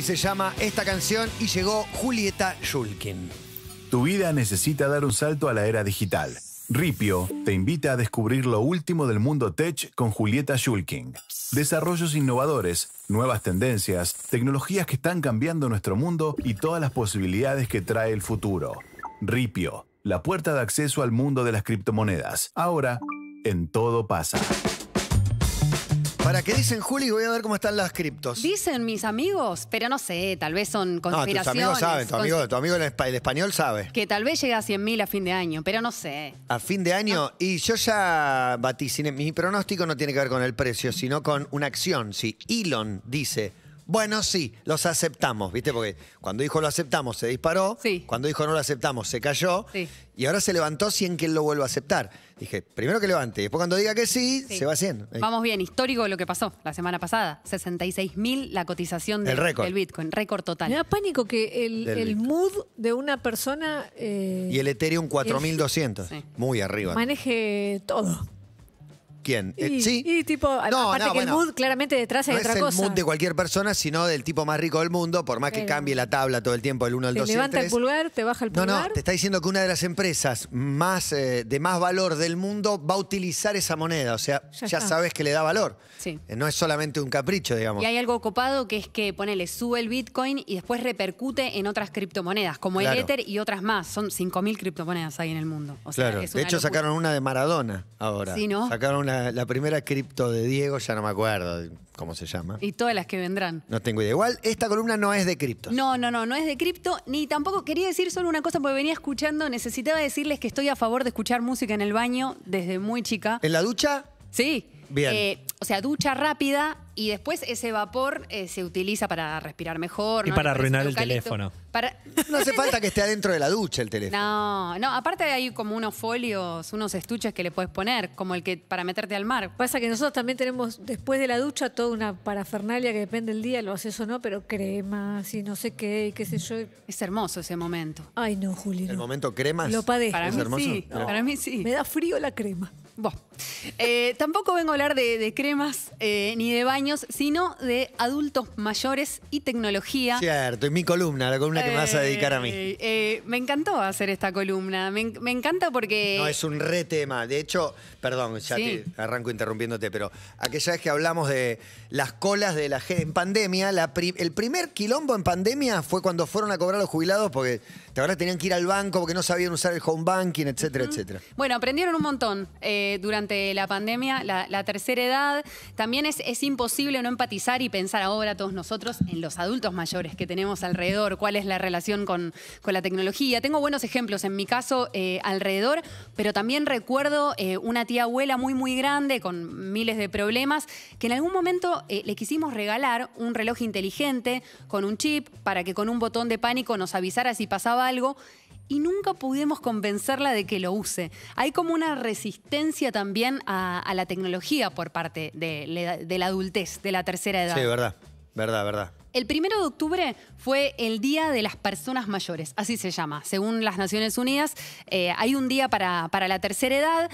se llama esta canción y llegó Julieta Shulkin. Tu vida necesita dar un salto a la era digital. Ripio te invita a descubrir lo último del mundo tech con Julieta Shulkin. Desarrollos innovadores, nuevas tendencias, tecnologías que están cambiando nuestro mundo y todas las posibilidades que trae el futuro. Ripio, la puerta de acceso al mundo de las criptomonedas. Ahora, en todo pasa. Para qué dicen, Juli, voy a ver cómo están las criptos. Dicen mis amigos, pero no sé, tal vez son conspiraciones. No, tus amigos saben, tu amigo, tu español sabe. Que tal vez llegue a 100.000 a fin de año, pero no sé. A fin de año, ah. y yo ya vaticiné, mi pronóstico no tiene que ver con el precio, sino con una acción. Si Elon dice bueno, sí, los aceptamos, ¿viste? Porque cuando dijo lo aceptamos se disparó, cuando dijo no lo aceptamos se cayó, y ahora se levantó sin que él lo vuelva a aceptar. Dije, primero que levante, después cuando diga que sí, se va haciendo. Vamos bien, histórico lo que pasó la semana pasada, 66.000 la cotización del, Bitcoin, récord total. Me da pánico que el, mood de una persona... Eh, y el Ethereum 4.200, muy arriba. Maneje todo. ¿Quién? Eh, y, ¿Sí? Y tipo, aparte que el mood claramente detrás hay no es el mood de cualquier persona, sino del tipo más rico del mundo, por más que cambie la tabla todo el tiempo, el 1, al 2 y 3. Te levanta el pulgar, te baja el pulgar. No, no, te está diciendo que una de las empresas más eh, de más valor del mundo va a utilizar esa moneda, o sea, ya, sabes que le da valor. Sí. Eh, no es solamente un capricho, digamos. Y hay algo copado que es que, ponele, sube el Bitcoin y después repercute en otras criptomonedas, como el Ether y otras más. Son 5.000 criptomonedas ahí en el mundo. claro. de hecho, sacaron una de Maradona ahora. Sí, ¿no? Sacaron una la primera cripto de Diego, ya no me acuerdo cómo se llama. Y todas las que vendrán. No tengo idea. Igual, esta columna no es de cripto. No, no, no, no es de cripto, ni tampoco quería decir solo una cosa porque venía escuchando, necesitaba decirles que estoy a favor de escuchar música en el baño desde muy chica. ¿En la ducha? Sí. Eh, o sea, ducha rápida y después ese vapor eh, se utiliza para respirar mejor. Y para arruinar el teléfono. No hace falta que esté adentro de la ducha el teléfono. No, no, aparte hay como unos folios, unos estuches que le puedes poner, como el que para meterte al mar. Pasa que nosotros también tenemos después de la ducha toda una parafernalia que depende del día, lo haces o no, pero cremas y no sé qué, y qué sé yo. Es hermoso ese momento. Ay, no, Juli. ¿El momento cremas? Lo padezco. Para mí hermoso? sí, para mí sí. Me da frío la crema. Vos. Eh, tampoco vengo a hablar de, cremas eh, ni de baños, sino de adultos mayores y tecnología. Cierto, y mi columna, la columna que me vas a dedicar a mí. Eh, me encantó hacer esta columna. Me, encanta porque. No, es un re tema. De hecho, perdón, ya arranco interrumpiéndote, pero aquella vez que hablamos de las colas de la gente en pandemia, el primer quilombo en pandemia fue cuando fueron a cobrar los jubilados porque ¿Te Tenían que ir al banco porque no sabían usar el home banking, etcétera, etcétera. Bueno, aprendieron un montón eh, durante la pandemia, la, tercera edad. También es, imposible no empatizar y pensar ahora todos nosotros en los adultos mayores que tenemos alrededor, cuál es la relación con, la tecnología. Tengo buenos ejemplos en mi caso eh, alrededor, pero también recuerdo eh, una tía abuela muy, muy grande con miles de problemas que en algún momento le quisimos regalar un reloj inteligente con un chip para que con un botón de pánico nos avisara si pasaba algo y nunca pudimos convencerla de que lo use. Hay como una resistencia también a, la tecnología por parte de, de, la adultez, de la tercera edad. Sí, verdad, verdad, verdad. El primero de octubre fue el Día de las Personas Mayores, así se llama. Según las Naciones Unidas, eh, hay un día para, la tercera edad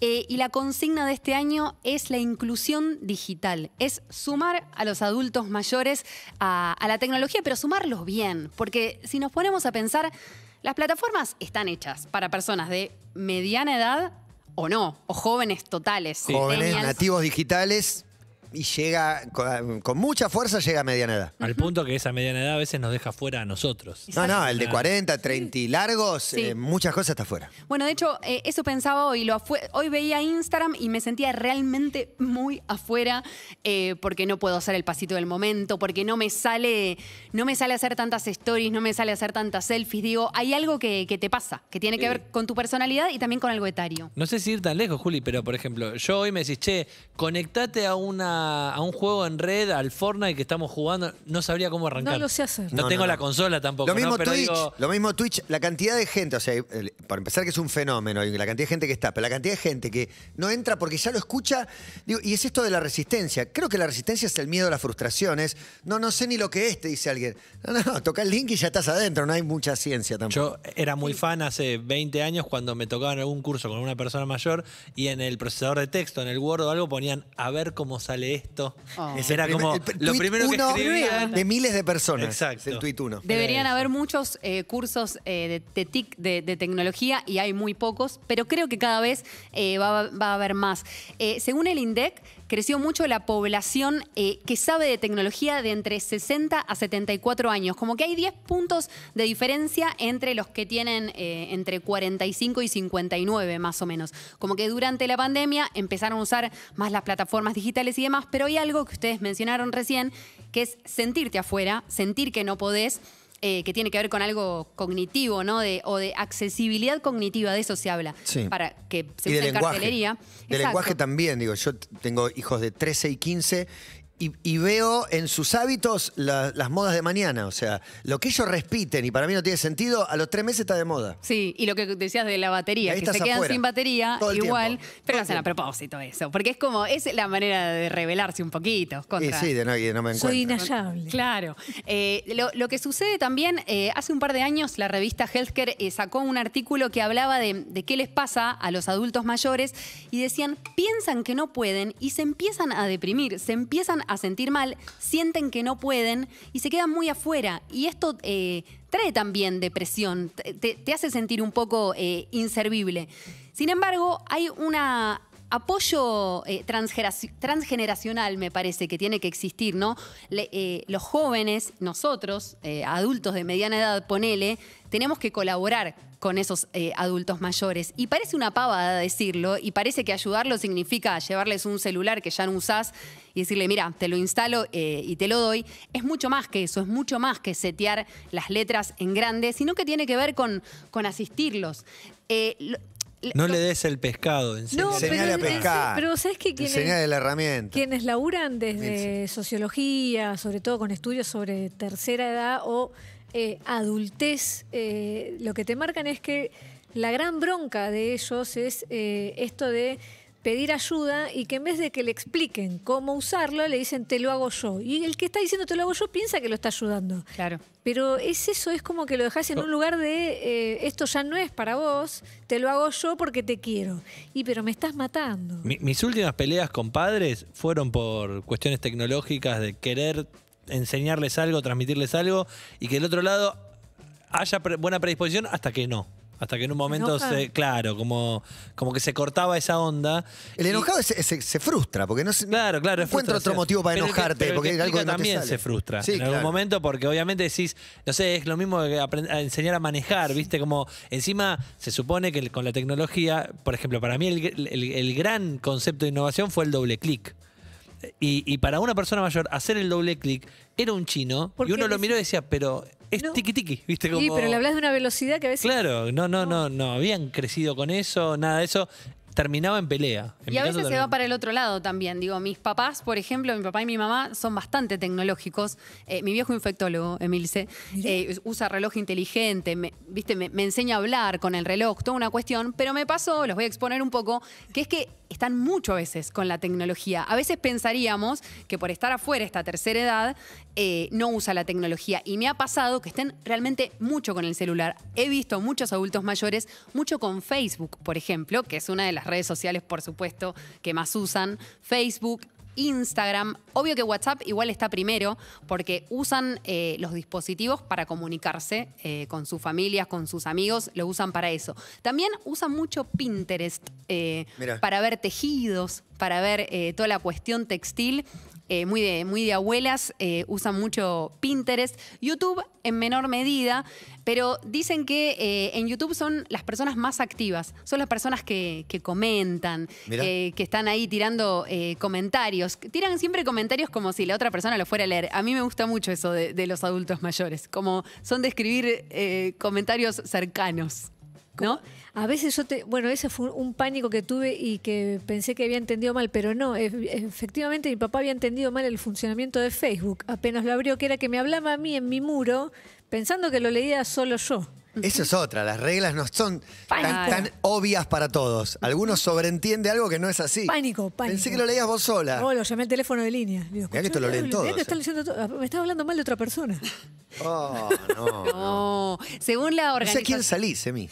eh, y la consigna de este año es la inclusión digital. Es sumar a los adultos mayores a, la tecnología, pero sumarlos bien. Porque si nos ponemos a pensar, las plataformas están hechas para personas de mediana edad o no, o jóvenes totales. Jóvenes, nativos digitales y llega con, mucha fuerza llega a mediana edad. Al punto que esa mediana edad a veces nos deja fuera a nosotros. No, no, el de 40, ah. 30 y largos, eh, muchas cosas está fuera. Bueno, de hecho, eh, eso pensaba hoy. Lo hoy veía Instagram y me sentía realmente muy afuera eh, porque no puedo hacer el pasito del momento, porque no me sale, no me sale hacer tantas stories, no me sale hacer tantas selfies. Digo, hay algo que, que te pasa, que tiene que ver con tu personalidad y también con algo etario. No sé si ir tan lejos, Juli, pero por ejemplo, yo hoy me decís, che, conectate a una a un juego en red, al Fortnite que estamos jugando, no sabría cómo arrancar. No lo sé hacer. No, tengo la consola tampoco. Lo mismo Twitch, lo mismo Twitch, la cantidad de gente, o sea, por para empezar que es un fenómeno y la cantidad de gente que está, pero la cantidad de gente que no entra porque ya lo escucha, y es esto de la resistencia. Creo que la resistencia es el miedo a las frustraciones. No, no sé ni lo que es, te dice alguien. No, no, toca el link y ya estás adentro, no hay mucha ciencia tampoco. Yo era muy fan hace 20 años cuando me tocaban algún curso con una persona mayor y en el procesador de texto, en el Word o algo, ponían a ver cómo sale esto. Ah. era como el, lo primero De miles de personas. Exacto. el uno. Deberían haber muchos eh, cursos eh, de, tic, de, tecnología y hay muy pocos, pero creo que cada vez eh, va, a haber más. según el INDEC, creció mucho la población que sabe de tecnología de entre 60 a 74 años. Como que hay 10 puntos de diferencia entre los que tienen entre 45 y 59 más o menos. Como que durante la pandemia empezaron a usar más las plataformas digitales y demás pero hay algo que ustedes mencionaron recién, que es sentirte afuera, sentir que no podés. Eh, que tiene que ver con algo cognitivo, ¿no? De, o de accesibilidad cognitiva, de eso se habla. Sí. Para que se y lenguaje, cartelería. De lenguaje también, digo, yo tengo hijos de 13 y 15 y, veo en sus hábitos las modas de mañana. O sea, lo que ellos respiten y para mí no tiene sentido, a los tres meses está de moda. Sí, y lo que decías de la batería, que se quedan sin batería, igual, pero lo hacen a propósito eso, porque es como, es la manera de revelarse un poquito contra... sí, de no, no me encuentro. Soy inallable. Claro. Eh, lo, que sucede también, eh, hace un par de años la revista Healthcare eh, sacó un artículo que hablaba de, de qué les pasa a los adultos mayores y decían, piensan que no pueden y se empiezan a deprimir, se empiezan a a sentir mal, sienten que no pueden y se quedan muy afuera. Y esto eh, trae también depresión, te, hace sentir un poco eh, inservible. Sin embargo, hay una apoyo eh, transgeneracional me parece que tiene que existir, ¿no? Eh, los jóvenes, nosotros, eh, adultos de mediana edad, ponele, tenemos que colaborar con esos adultos mayores. Y parece una pavada decirlo, y parece que ayudarlo significa llevarles un celular que ya no usás y decirle, mira, te lo instalo y te lo doy. Es mucho más que eso, es mucho más que setear las letras en grande, sino que tiene que ver con, con asistirlos. No le des el pescado, enseñale, a pescar. Pero sabes que quienes, la herramienta. quienes laburan desde sociología, sobre todo con estudios sobre tercera edad o eh, adultez, eh, lo que te marcan es que la gran bronca de ellos es eh, esto de pedir ayuda y que en vez de que le expliquen cómo usarlo, le dicen te lo hago yo. Y el que está diciendo te lo hago yo piensa que lo está ayudando. Claro. Pero es eso, es como que lo dejás en un lugar de eh, esto ya no es para vos, te lo hago yo porque te quiero. Y pero me estás matando. mis últimas peleas con padres fueron por cuestiones tecnológicas de querer enseñarles algo, transmitirles algo y que del otro lado haya buena predisposición hasta que no. Hasta que en un momento, claro, como, como que se cortaba esa onda. El enojado se, frustra, porque no se, claro, claro, encuentra otro motivo para enojarte. porque también se frustra en algún momento, porque obviamente decís, no sé, es lo mismo que enseñar a manejar, ¿viste? Como encima se supone que con la tecnología, por ejemplo, para mí el gran concepto de innovación fue el doble clic. Y, para una persona mayor, hacer el doble clic era un chino. Y uno lo miró y decía, pero es tiki tiki, ¿viste? Sí, pero le hablas de una velocidad que a veces. Claro, no, no, no, no, Habían crecido con eso, nada de eso. Terminaba en pelea. y a veces se va para el otro lado también. Digo, mis papás, por ejemplo, mi papá y mi mamá son bastante tecnológicos. Eh, mi viejo infectólogo, Emilce, eh, usa reloj inteligente, ¿viste? Me, me enseña a hablar con el reloj, toda una cuestión. Pero me pasó, los voy a exponer un poco, que es que están mucho a veces con la tecnología. A veces pensaríamos que por estar afuera esta tercera edad eh, no usa la tecnología. Y me ha pasado que estén realmente mucho con el celular. He visto muchos adultos mayores, mucho con Facebook, por ejemplo, que es una de las redes sociales, por supuesto, que más usan. Facebook, Instagram. Obvio que WhatsApp igual está primero porque usan eh, los dispositivos para comunicarse eh, con sus familias, con sus amigos, lo usan para eso. También usan mucho Pinterest eh, para ver tejidos, para ver toda la cuestión textil eh, muy, de, muy de abuelas, eh, usan mucho Pinterest, YouTube en menor medida, pero dicen que eh, en YouTube son las personas más activas, son las personas que, comentan, que están ahí tirando comentarios, tiran siempre comentarios como si la otra persona lo fuera a leer. A mí me gusta mucho eso de, de los adultos mayores, como son de escribir comentarios cercanos. ¿no? A veces yo te, bueno, ese fue un pánico que tuve y que pensé que había entendido mal, pero no, e-, efectivamente mi papá había entendido mal el funcionamiento de Facebook. Apenas lo abrió, que era que me hablaba a mí en mi muro, pensando que lo leía solo yo. Eso es otra, las reglas no son tan, obvias para todos. Algunos sobreentiende algo que no es así. Pánico, pánico. Pensé que lo leías vos sola. No, oh, lo llamé al teléfono de línea. Digo, Mirá que esto lo leen todos. que eh". ah, Me estás hablando mal de otra persona. Oh, no. no. Según la organización. sé quién salís, Emi.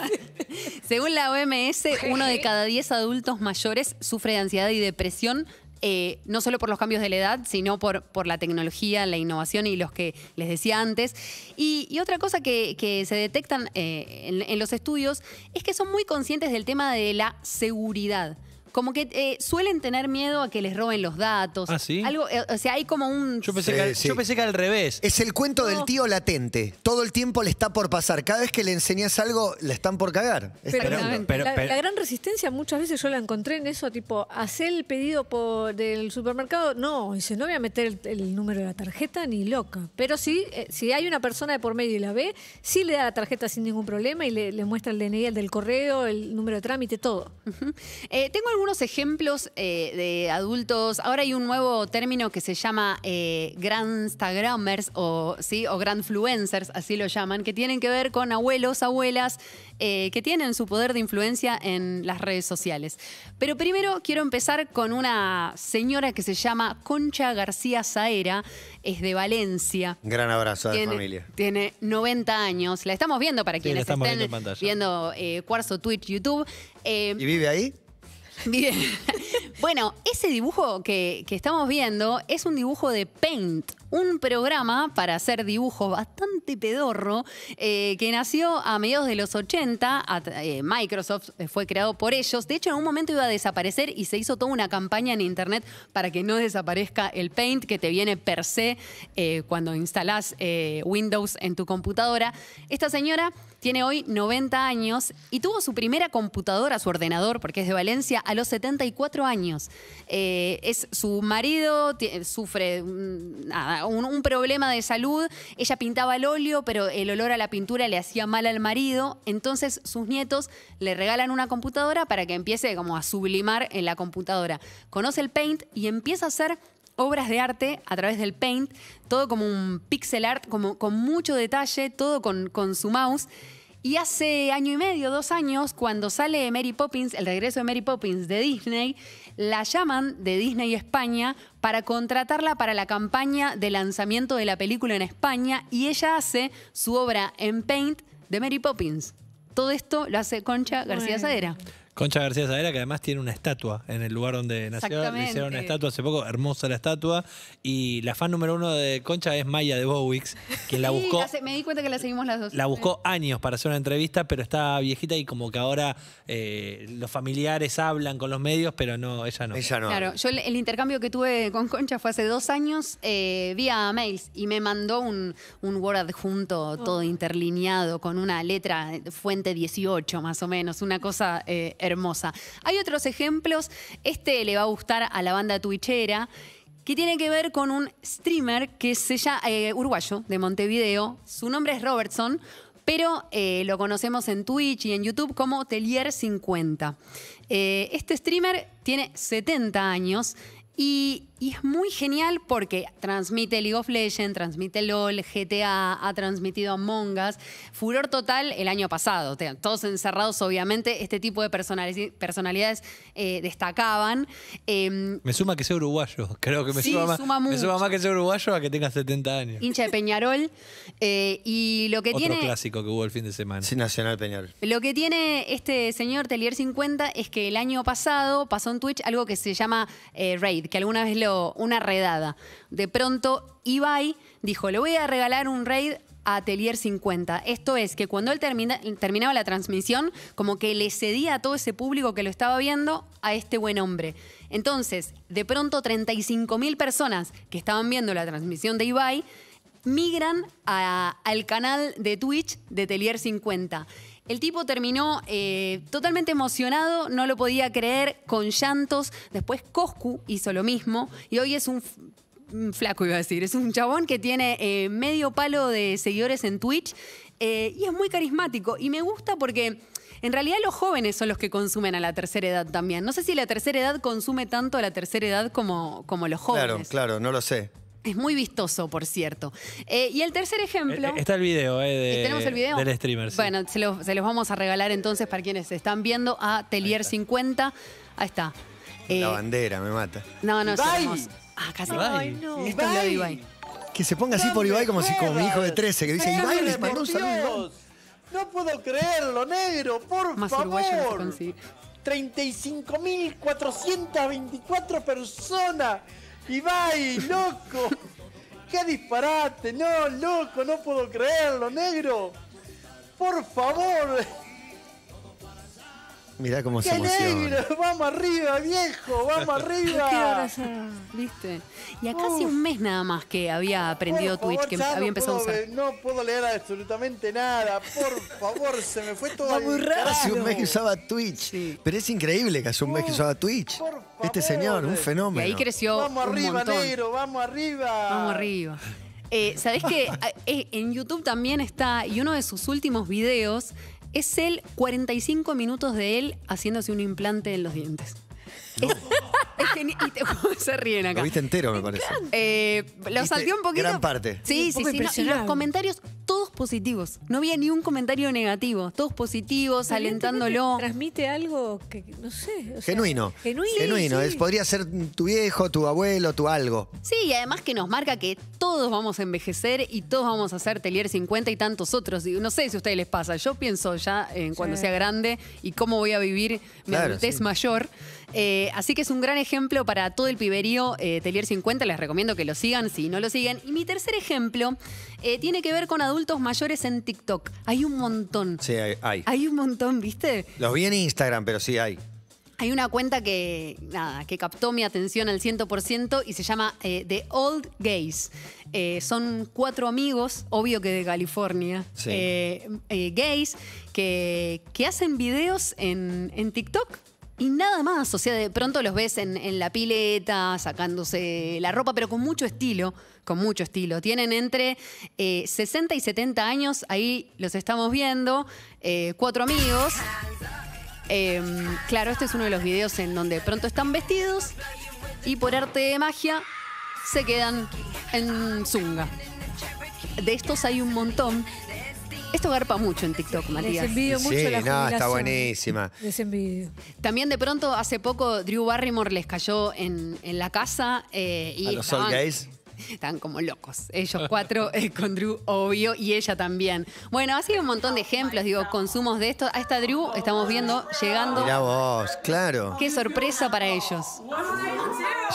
Según la OMS, uno de cada diez adultos mayores sufre de ansiedad y depresión eh, no solo por los cambios de la edad, sino por, la tecnología, la innovación y los que les decía antes. Y, otra cosa que, se detectan eh, en los estudios es que son muy conscientes del tema de la seguridad. Como que eh, suelen tener miedo a que les roben los datos. Ah, Algo, eh, o sea, hay como un. Yo pensé, que, al- revés. Es el cuento del tío latente. Todo el tiempo le está por pasar. Cada vez que le enseñas algo, le están por cagar. Pero- la, gran resistencia muchas veces yo la encontré en eso, tipo, hacer el pedido por, del supermercado. No, dice, no voy a meter el, número de la tarjeta ni loca. Pero sí, eh, si hay una persona de por medio y la ve, sí le da la tarjeta sin ningún problema y le, muestra el DNI, el del correo, el número de trámite, todo. Eh, tengo algunos ejemplos eh, de adultos. Ahora hay un nuevo término que se llama eh, grandstagrammers o, ¿sí? o grandfluencers, así lo llaman, que tienen que ver con abuelos, abuelas, eh, que tienen su poder de influencia en las redes sociales. Pero primero quiero empezar con una señora que se llama Concha García Saera, es de Valencia. gran abrazo tiene, la familia. Tiene 90 años, la estamos viendo para quienes estén viendo, eh, Cuarzo, Twitch, YouTube. ¿Y vive ahí? Bien. Bueno, ese dibujo que, estamos viendo es un dibujo de Paint, un programa para hacer dibujos bastante pedorro eh, que nació a mediados de los 80. Eh, Microsoft eh, fue creado por ellos. De hecho, en un momento iba a desaparecer y se hizo toda una campaña en Internet para que no desaparezca el Paint, que te viene per se cuando instalás Windows en tu computadora. Esta señora tiene hoy 90 años y tuvo su primera computadora, su ordenador, porque es de Valencia, a los 74 años. Eh, es su marido, eh, sufre mm, un, problema de salud. Ella pintaba el óleo, pero el olor a la pintura le hacía mal al marido. Entonces sus nietos le regalan una computadora para que empiece como a sublimar en la computadora. Conoce el paint y empieza a hacer obras de arte a través del paint, todo como un pixel art, como, con mucho detalle, todo con, con su mouse. Y hace año y medio, dos años, cuando sale Mary Poppins, el regreso de Mary Poppins de Disney, la llaman de Disney España para contratarla para la campaña de lanzamiento de la película en España y ella hace su obra en Paint de Mary Poppins. Todo esto lo hace Concha García Sadera. Concha García Saavedra, que además tiene una estatua en el lugar donde nació. Le hicieron una estatua hace poco, hermosa la estatua. Y la fan número uno de Concha es Maya de Bowix, quien la buscó. me di cuenta que la seguimos las dos. La buscó años para hacer una entrevista, pero está viejita y como que ahora eh, los familiares hablan con los medios, pero no, ella no. Ella no. Claro, yo el, intercambio que tuve con Concha fue hace dos años eh, vía mails y me mandó un, Word adjunto, todo oh. interlineado, con una letra, fuente 18 más o menos, una cosa. Eh, hermosa. Hay otros ejemplos. Este le va a gustar a la banda twitchera que tiene que ver con un streamer que es ella, eh, uruguayo de Montevideo. Su nombre es Robertson, pero eh, lo conocemos en Twitch y en YouTube como Telier50. Eh, este streamer tiene 70 años y, es muy genial porque transmite League of Legends, transmite LOL, GTA, ha transmitido Among Us. Furor total el año pasado. Todos encerrados, obviamente, este tipo de personalidades eh, destacaban. Em, me suma que sea uruguayo. Creo que me, suma, más, me suma más que sea uruguayo a que tenga 70 años. Hincha de Peñarol. Eh, y lo que Otro clásico que hubo el fin de semana. Sí, Nacional Peñarol. Lo que tiene este señor Telier 50 es que el año pasado pasó en Twitch algo que se llama eh, Raid que, alguna vez lo. una redada. De pronto, Ibai dijo: Le voy a regalar un raid a Telier 50. Esto es que cuando él termina, terminaba la transmisión, como que le cedía a todo ese público que lo estaba viendo a este buen hombre. Entonces, de pronto 35.000 personas que estaban viendo la transmisión de Ibai migran al canal de Twitch de Telier 50. El tipo terminó eh, totalmente emocionado, no lo podía creer, con llantos. Después Coscu hizo lo mismo y hoy es un flaco iba a decir, es un chabón que tiene eh, medio palo de seguidores en Twitch eh, y es muy carismático y me gusta porque en realidad los jóvenes son los que consumen a la tercera edad también. No sé si la tercera edad consume tanto a la tercera edad como, como los jóvenes. Claro, claro, no lo sé. Es muy vistoso, por cierto. Eh, y el tercer ejemplo. Eh, eh, está el video, eh, Del streamer. Bueno, se los, vamos a regalar entonces para quienes están viendo a Telier50. Ahí está. la bandera me mata. No, no, somos. Ah, casi. Ay, no. Esto es de Ibai. Que se ponga así por Ibai como si como mi hijo de 13, que dice Ibai les mandó un No puedo creerlo, negro, por favor. Más favor. 35.424 personas. Ibai, loco. ¡Qué disparate! No, loco, no puedo creerlo, negro. Por favor. Mirá cómo se emociona. negro! ¡Vamos arriba, viejo! ¡Vamos arriba! ¿Viste? Y un mes nada más que había aprendido Twitch, que había empezado a usar. No puedo leer absolutamente nada. Por favor, se me fue todo. muy raro. Hace un mes que usaba Twitch. Pero es increíble que hace un mes que usaba Twitch. Por este señor, un eh. fenómeno. Y ahí creció. Vamos arriba, negro, vamos arriba. Vamos arriba. Eh, Sabés que eh, en YouTube también está, y uno de sus últimos videos es el 45 minutos de él haciéndose un implante en los dientes. Es te, se ríen acá. Lo viste entero, me parece. Eh, lo un poquito. Gran parte. Sí, sí, sí. y los comentarios, todos positivos. No había ni un comentario negativo. Todos positivos, alentándolo. Transmite algo que, no sé. genuino. Genuino. genuino. podría ser tu viejo, tu abuelo, tu algo. Sí, y además que nos marca que todos vamos a envejecer y todos vamos a hacer Telier 50 y tantos otros. no sé si a ustedes les pasa. Yo pienso ya en cuando sea grande y cómo voy a vivir mi claro, adultez mayor. Eh, así que es un gran ejemplo para todo el piberío eh, Telier 50. Les recomiendo que lo sigan si no lo siguen. Y mi tercer ejemplo eh, tiene que ver con adultos mayores en TikTok. Hay un montón. Sí, hay. Hay, un montón, ¿viste? Los vi en Instagram, pero sí hay. Hay una cuenta que, que captó mi atención al 100% y se llama The Old Gays. son cuatro amigos, obvio que de California, gays, que, que, hacen videos en TikTok y nada más, o sea, de pronto los ves en, la pileta, sacándose la ropa, pero con mucho estilo, con mucho estilo. Tienen entre 60 eh, y 70 años, ahí los estamos viendo, eh, cuatro amigos. Em, claro, este es uno de los videos en donde de pronto están vestidos y por arte de magia se quedan en zunga. De estos hay un montón esto garpa mucho en TikTok, Matías. Les mucho sí, la no, está buenísima. Les envidio. También de pronto, hace poco, Drew Barrymore les cayó en, la casa. Eh, y ¿A los estaban, están como locos. Ellos cuatro eh, con Drew, obvio, y ella también. Bueno, ha sido un montón de ejemplos, digo, consumos de esto. Ahí está Drew, estamos viendo, llegando. mira vos, claro. Qué sorpresa para ellos.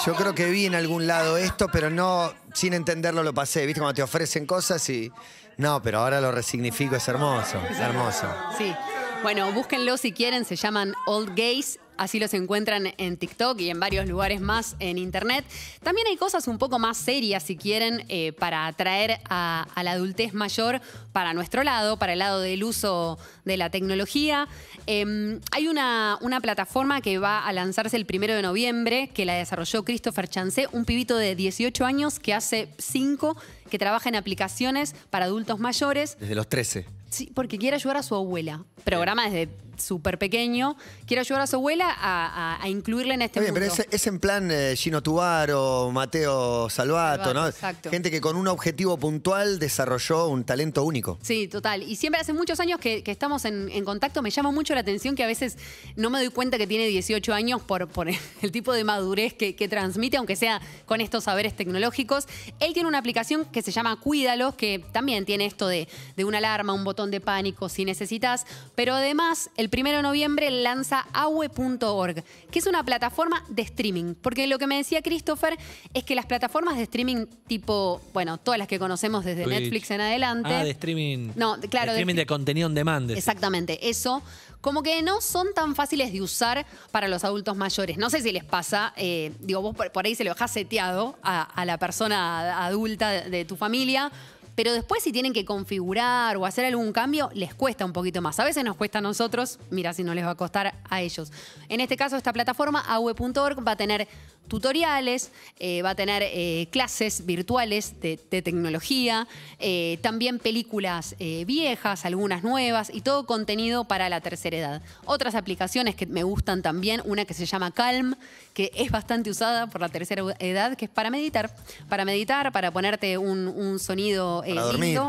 Yo creo que vi en algún lado esto, pero no, sin entenderlo lo pasé. ¿Viste? Cuando te ofrecen cosas y. No, pero ahora lo resignifico, es hermoso, es hermoso. Sí. Bueno, búsquenlo si quieren, se llaman Old Gays así los encuentran en TikTok y en varios lugares más en Internet. También hay cosas un poco más serias, si quieren, eh, para atraer a, la adultez mayor para nuestro lado, para el lado del uso de la tecnología. Em, hay una, una plataforma que va a lanzarse el primero de noviembre, que la desarrolló Christopher Chancé, un pibito de 18 años que hace 5 que trabaja en aplicaciones para adultos mayores. Desde los 13. Sí, porque quiere ayudar a su abuela. Programa desde súper pequeño, ...quiero ayudar a su abuela a, incluirle incluirla en este Bien, Pero es, en plan eh, Gino Tubaro, Mateo Salvato, ¿no? Exacto. Gente que con un objetivo puntual desarrolló un talento único. Sí, total. Y siempre hace muchos años que, estamos en, contacto. Me llama mucho la atención que a veces no me doy cuenta que tiene 18 años por, el tipo de madurez que, transmite, aunque sea con estos saberes tecnológicos. Él tiene una aplicación que se llama Cuídalos, que también tiene esto de, de una alarma, un botón de pánico si necesitas, pero además el 1 de noviembre lanza AWE.org, que es una plataforma de streaming. Porque lo que me decía Christopher es que las plataformas de streaming tipo, bueno, todas las que conocemos desde Netflix en adelante. Ah, de streaming. No, claro. De streaming de, contenido en demanda. Exactamente, eso. Como que no son tan fáciles de usar para los adultos mayores. No sé si les pasa, eh, digo, vos por, ahí se lo has seteado a la persona adulta de tu familia pero después si tienen que configurar o hacer algún cambio, les cuesta un poquito más. A veces nos cuesta a nosotros, mira si no les va a costar a ellos. En este caso, esta plataforma, aue.org, va a tener tutoriales, eh, va a tener eh, clases virtuales de, tecnología, eh, también películas viejas, algunas nuevas y todo contenido para la tercera edad. Otras aplicaciones que me gustan también, una que se llama Calm, que es bastante usada por la tercera edad, que es para meditar, para meditar, para ponerte un sonido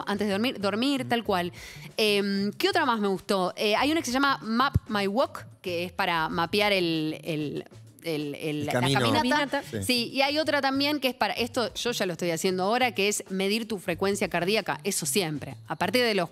antes de dormir, dormir, tal cual. Em, ¿Qué otra más me gustó? Eh, hay una que se llama Map My Walk, que es para mapear el, la caminata. Sí. y hay otra también que es para, esto yo ya lo estoy haciendo ahora, que es medir tu frecuencia cardíaca, eso siempre. A partir de los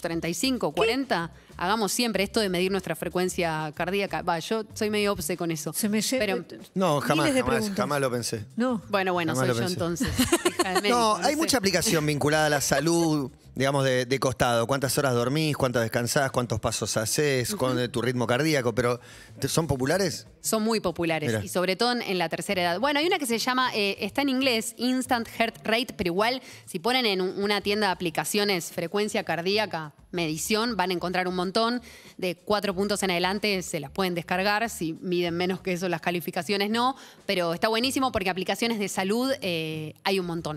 35, 40, hagamos siempre esto de medir nuestra frecuencia cardíaca. Va, yo soy medio obse con eso. Se me lleva. Pero, eh, no, jamás, jamás, lo pensé. No. Bueno, bueno, soy yo entonces. No, hay mucha aplicación vinculada a la salud, digamos, de, costado. ¿Cuántas horas dormís? ¿Cuántas descansás? ¿Cuántos pasos haces? ¿Cuál es tu ritmo cardíaco? Pero, ¿son populares? Son muy populares y sobre todo en, la tercera edad. Bueno, hay una que se llama, eh, está en inglés, Instant Heart Rate, pero igual si ponen en una tienda de aplicaciones frecuencia cardíaca, medición, van a encontrar un montón. De cuatro puntos en adelante se las pueden descargar, si miden menos que eso las calificaciones no, pero está buenísimo porque aplicaciones de salud eh, hay un montón.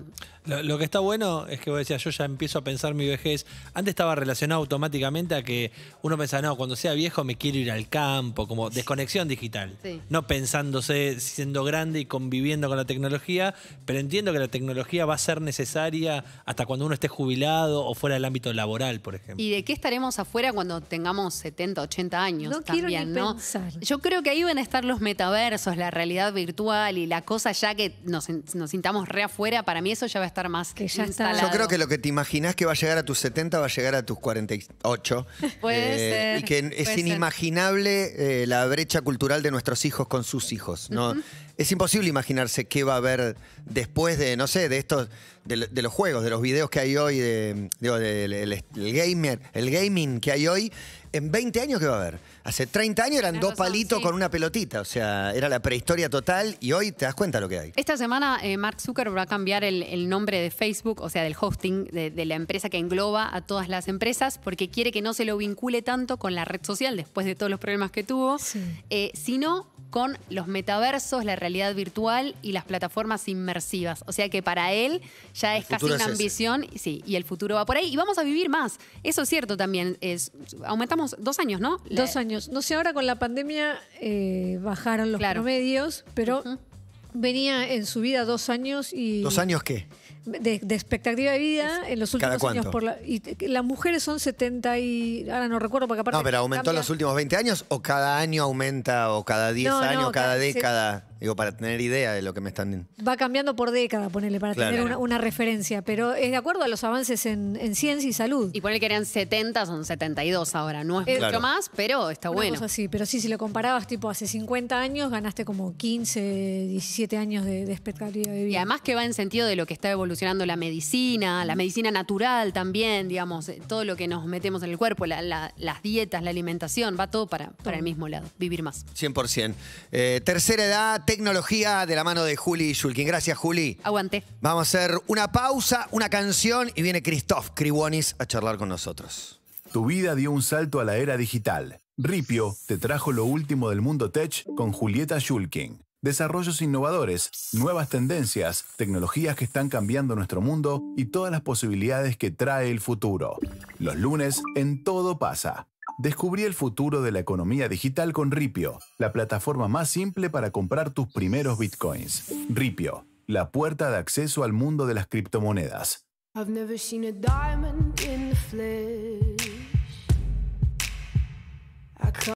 Lo, que está bueno es que vos decías, yo ya empiezo a pensar mi vejez. Antes estaba relacionado automáticamente a que uno pensaba, no, cuando sea viejo me quiero ir al campo, como desconexión digital. No pensándose siendo grande y conviviendo con la tecnología, pero entiendo que la tecnología va a ser necesaria hasta cuando uno esté jubilado o fuera del ámbito laboral, por ejemplo. ¿Y de qué estaremos afuera cuando tengamos 70, 80 años también, ¿no? Yo creo que ahí van a estar los metaversos, la realidad virtual y la cosa ya que nos, nos sintamos re afuera para eso ya va a estar más que ya instalado. Yo creo que lo que te imaginas que va a llegar a tus 70 va a llegar a tus 48. Eh, y que es inimaginable eh, la brecha cultural de nuestros hijos con sus hijos. ¿no? Es imposible imaginarse qué va a haber después de, no sé, de estos, de, los juegos, de los videos que hay hoy, de, del gamer, el gaming que hay hoy en 20 años, ¿qué va a haber? Hace 30 años eran dos palitos con una pelotita, o sea, era la prehistoria total y hoy te das cuenta lo que hay. Esta semana eh, Mark Zuckerberg va a cambiar el, nombre de Facebook, o sea, del hosting, de, la empresa que engloba a todas las empresas, porque quiere que no se lo vincule tanto con la red social después de todos los problemas que tuvo, eh, sino con los metaversos, la realidad virtual y las plataformas inmersivas. O sea que para él ya es casi una ambición, sí, y el futuro va por ahí. Y vamos a vivir más. Eso es cierto también. Es, aumentamos dos años, ¿no? Dos años. No sé, ahora con la pandemia eh, bajaron los promedios, pero venía en su vida dos años y. ¿Dos años qué? de, expectativa de vida en los últimos años. Por la, y las mujeres son 70 y... Ahora no recuerdo porque aparte... No, pero ¿aumentó en los últimos 20 años o cada año aumenta o cada 10 años, cada, década? digo, para tener idea de lo que me están... Va cambiando por década, ponerle para tener una, referencia. Pero es de acuerdo a los avances en, ciencia y salud. Y ponele que eran 70, son 72 ahora. No es eh, mucho más, pero está bueno. así, pero sí, si lo comparabas tipo hace 50 años, ganaste como 15, 17 años de, de expectativa de vida. Y además que va en sentido de lo que está evolucionando la medicina, la medicina natural también, digamos, eh, todo lo que nos metemos en el cuerpo, las dietas, la alimentación, va todo para, para el mismo lado, vivir más. 100%. Eh, tercera edad, tecnología de la mano de Juli Shulkin. Gracias, Juli. Aguante. Vamos a hacer una pausa, una canción y viene Christoph Criwonis a charlar con nosotros. Tu vida dio un salto a la era digital. Ripio te trajo lo último del mundo tech con Julieta Shulkin desarrollos innovadores, nuevas tendencias, tecnologías que están cambiando nuestro mundo y todas las posibilidades que trae el futuro. Los lunes en Todo pasa. Descubrí el futuro de la economía digital con Ripio, la plataforma más simple para comprar tus primeros bitcoins. Ripio, la puerta de acceso al mundo de las criptomonedas.